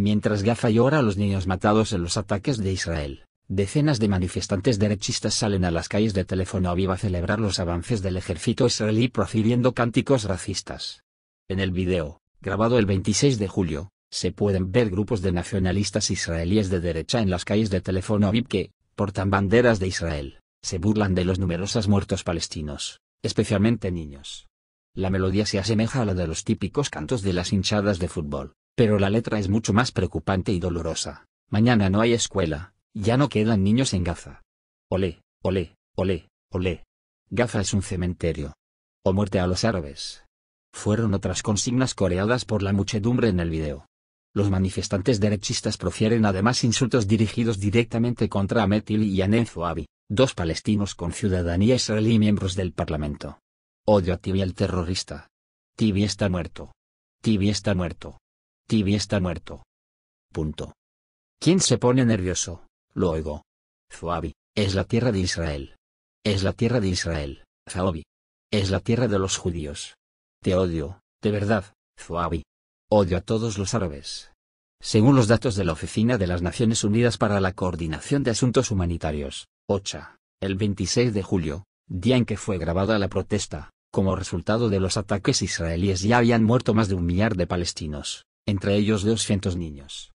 Mientras Gaza llora a los niños matados en los ataques de Israel, decenas de manifestantes derechistas salen a las calles de Teléfono Aviv a celebrar los avances del ejército israelí profiriendo cánticos racistas. En el video, grabado el 26 de julio, se pueden ver grupos de nacionalistas israelíes de derecha en las calles de Telefono Aviv que, portan banderas de Israel, se burlan de los numerosos muertos palestinos, especialmente niños. La melodía se asemeja a la de los típicos cantos de las hinchadas de fútbol, pero la letra es mucho más preocupante y dolorosa. Mañana no hay escuela, ya no quedan niños en Gaza. Olé, olé, olé, olé. Gaza es un cementerio. O muerte a los árabes. Fueron otras consignas coreadas por la muchedumbre en el video. Los manifestantes derechistas profieren además insultos dirigidos directamente contra Ametil y anenzo Zoabi, dos palestinos con ciudadanía israelí y miembros del parlamento. Odio a Tibi el terrorista. Tibi está muerto. Tibi está muerto. TV está muerto. Punto. ¿Quién se pone nervioso? Lo oigo. Zoabi, es la tierra de Israel. Es la tierra de Israel, Zoabi. Es la tierra de los judíos. Te odio, de verdad, Zoabi. Odio a todos los árabes. Según los datos de la Oficina de las Naciones Unidas para la Coordinación de Asuntos Humanitarios, OCHA, el 26 de julio, día en que fue grabada la protesta, como resultado de los ataques israelíes ya habían muerto más de un millar de palestinos entre ellos 200 niños.